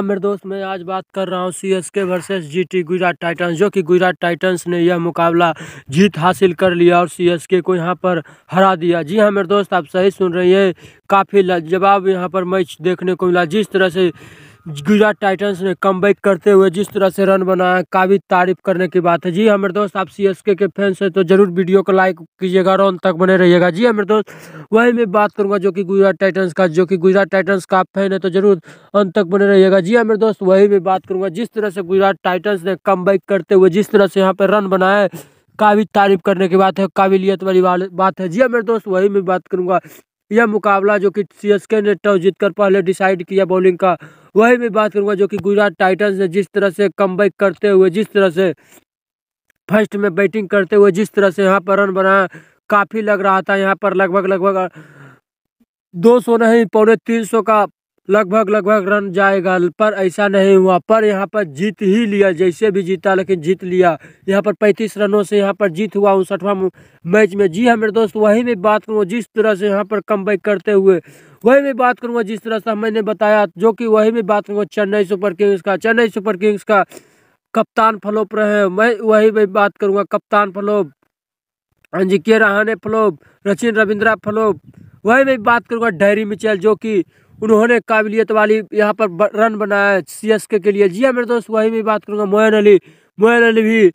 मेरे दोस्त मैं आज बात कर रहा हूँ C S K versus G T Gujarat Titans जो कि गुजरात टाइटन्स ने यह मुकाबला जीत हासिल कर लिया और सी एस के को यहाँ पर हरा दिया जी हाँ मेरे दोस्त आप सही सुन रहे हैं काफ़ी जवाब यहाँ पर मैच देखने को मिला जिस तरह से गुजरात टाइटंस ने कम करते हुए जिस तरह से रन बनाया काफ़ी तारीफ करने की बात है जी हमारे हाँ, दोस्त आप सी के फैंस हैं तो जरूर वीडियो को लाइक कीजिएगा और अंत तक बने रहिएगा जी हमारे हाँ, दोस्त वही मैं बात करूंगा जो कि गुजरात टाइटंस का जो कि गुजरात टाइटंस का आप फैन है तो जरूर अंत तक बने रहिएगा जी हमारे हाँ, दोस्त वही मैं बात करूंगा जिस तरह से गुजरात टाइटन्स ने कम करते हुए जिस तरह से यहाँ पर रन बनाए काफ़ी तारीफ करने की बात है काबिलियत वाली बात है जी मेरे दोस्त वही मैं बात करूंगा यह मुकाबला जो कि सीएसके ने टॉस जीतकर पहले डिसाइड किया बॉलिंग का वही मैं बात करूंगा जो कि गुजरात टाइटंस ने जिस तरह से कम करते हुए जिस तरह से फर्स्ट में बैटिंग करते हुए जिस तरह से यहाँ पर रन बनाया काफ़ी लग रहा था यहाँ पर लगभग लगभग दो सौ नहीं पौने तीन सौ का लगभग लगभग रन जाएगा पर ऐसा नहीं हुआ पर यहाँ पर जीत ही लिया जैसे भी जीता लेकिन जीत लिया यहाँ पर पैंतीस रनों से यहाँ पर जीत हुआ उनसठवां मैच में जी हाँ मेरे दोस्त वही में बात करूँ जिस तरह से यहाँ पर कम करते हुए वही मैं बात करूंगा जिस तरह से मैंने बताया जो कि वही मैं बात करूंगा चेन्नई सुपर किंग्स का चेन्नई सुपर किंग्स का कप्तान फलोप रहे मैं वही मैं बात करूंगा कप्तान फलोप हाँ जी के रहाने फ्लोप रचिन रविंद्रा फलोप वही मैं बात करूंगा डैरी मिचेल जो कि उन्होंने काबिलियत वाली यहाँ पर रन बनाया सी के लिए जी हाँ मेरे दोस्त वही मैं बात करूँगा मोहन अली मोहन अली भी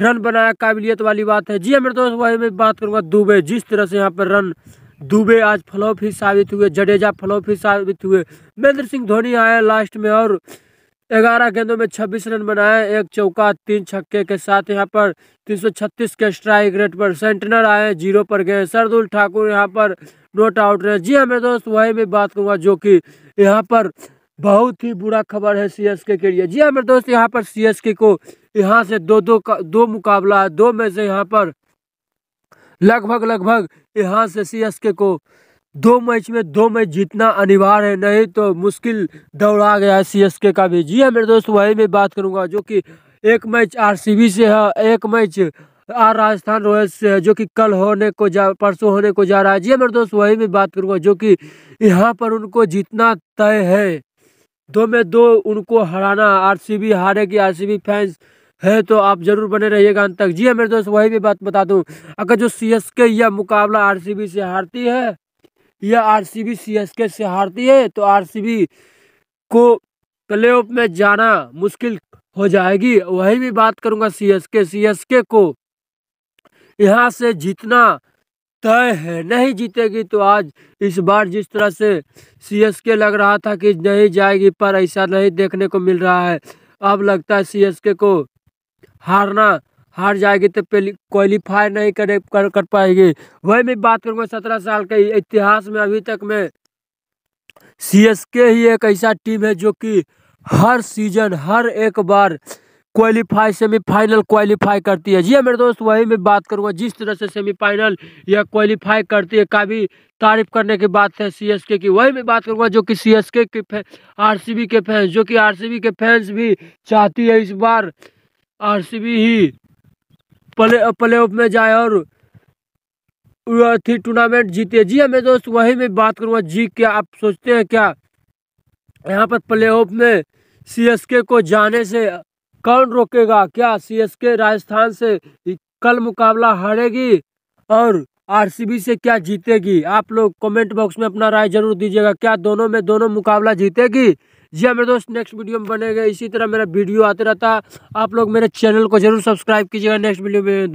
रन बनाया काबिलियत वाली बात है जी हाँ मेरे दोस्त वही मैं बात करूँगा दुबे जिस तरह से यहाँ पर रन दुबे आज फ्लॉप ही साबित हुए जडेजा फ्लॉप ही साबित हुए महेंद्र सिंह धोनी आए लास्ट में और ग्यारह गेंदों में 26 रन बनाए एक चौका तीन छक्के के साथ यहाँ पर 336 के स्ट्राइक रेट पर सेंटनर आए जीरो पर गए सरदुल ठाकुर यहाँ पर नोट आउट रहे जी हाँ मेरे दोस्त वही मैं बात करूँगा जो कि यहाँ पर बहुत ही बुरा खबर है सीएसके के लिए जी हाँ मेरे दोस्त यहाँ पर सीएसके को यहाँ से दो दो का, दो मुकाबला दो में से यहाँ पर लगभग लगभग यहाँ से के को दो मैच में दो मैच जीतना अनिवार्य है नहीं तो मुश्किल दौड़ा गया है के का भी जी हाँ मेरे दोस्त वही मैं बात करूँगा जो कि एक मैच आरसीबी से है एक मैच आर राजस्थान रॉयल्स से है जो कि कल होने को जा परसों होने को जा रहा है जी हाँ, मेरे दोस्त वही मैं बात करूँगा जो कि यहाँ पर उनको जीतना तय है दो में दो उनको हराना बी हारेगी बी फैंस है तो आप जरूर बने रहिएगा अंत तक जी हाँ मेरे दोस्त वही भी बात बता दूं अगर जो सी एस के यह मुकाबला आर सी बी से हारती है या R C B C S K से हारती है तो आर सी बी को प्ले ऑफ में जाना मुश्किल हो जाएगी वही भी बात करूंगा सी एस के सी एस के को यहाँ से जीतना तय है नहीं जीतेगी तो आज इस बार जिस तरह से सी एस के लग रहा था कि नहीं जाएगी पर ऐसा नहीं देखने को मिल रहा है अब लगता है सी एस के को हारना हार जाएगी तो क्वालिफाई नहीं करे कर कर पाएगी वही मैं बात करूँगा सत्रह साल के इतिहास में अभी तक में सी एस के ही एक ऐसा टीम है जो कि हर सीजन हर एक बार क्वालिफाई सेमीफाइनल क्वालिफाई करती है जी हाँ मेरे दोस्त वही मैं बात करूँगा जिस तरह से सेमीफाइनल या क्वालिफाई करती है काफ़ी तारीफ करने की बात है सी एस के की वही मैं बात करूँगा जो कि C S K R C B के फैंस जो कि आर सी बी के फैंस भी चाहती है इस बार आरसीबी ही प्ले प्ले ऑफ में जाए और टूर्नामेंट जीते जी हमें हाँ, दोस्त वही मैं बात करूँगा जी क्या आप सोचते हैं क्या यहाँ पर प्ले ऑफ में सीएसके को जाने से कौन रोकेगा क्या सीएसके राजस्थान से कल मुकाबला हारेगी और आरसीबी से क्या जीतेगी आप लोग कमेंट बॉक्स में अपना राय जरूर दीजिएगा क्या दोनों में दोनों मुकाबला जीतेगी जी हाँ मेरे दोस्त नेक्स्ट वीडियो में बनेगा इसी तरह मेरा वीडियो आते रहता आप लोग मेरे चैनल को जरूर सब्सक्राइब कीजिएगा नेक्स्ट वीडियो में